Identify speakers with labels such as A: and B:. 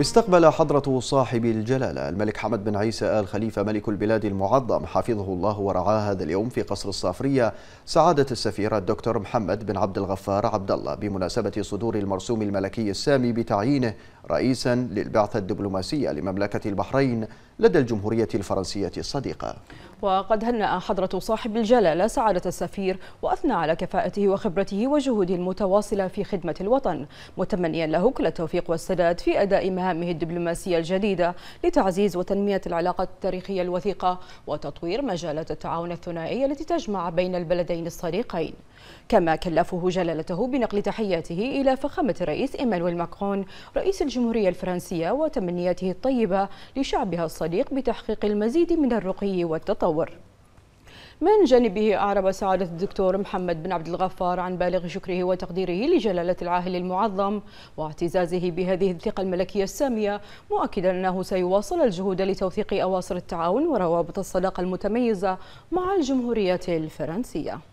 A: استقبل حضرة صاحب الجلالة الملك حمد بن عيسى آل خليفة ملك البلاد المعظم حفظه الله ورعاه هذا اليوم في قصر الصافرية سعادة السفير الدكتور محمد بن عبد الغفار عبد الله بمناسبة صدور المرسوم الملكي السامي بتعيينه رئيسا للبعثة الدبلوماسية لمملكة البحرين لدى الجمهورية الفرنسية الصديقة
B: وقد هنأ حضرة صاحب الجلالة سعادة السفير وأثنى على كفاءته وخبرته وجهوده المتواصلة في خدمة الوطن متمنيا له كل التوفيق والسداد في أداء مهامه الدبلوماسية الجديدة لتعزيز وتنمية العلاقات التاريخية الوثيقة وتطوير مجالات التعاون الثنائي التي تجمع بين البلدين الصديقين كما كلفه جلالته بنقل تحياته إلى فخامة الرئيس إيمانويل ماكرون رئيس الجمهورية الفرنسية وتمنياته الطيبة لشعبها الصديق بتحقيق المزيد من الرقي والتطور من جانبه أعرب سعادة الدكتور محمد بن عبد الغفار عن بالغ شكره وتقديره لجلالة العاهل المعظم واعتزازه بهذه الثقة الملكية السامية مؤكدا أنه سيواصل الجهود لتوثيق أواصر التعاون وروابط الصداقة المتميزة مع الجمهورية الفرنسية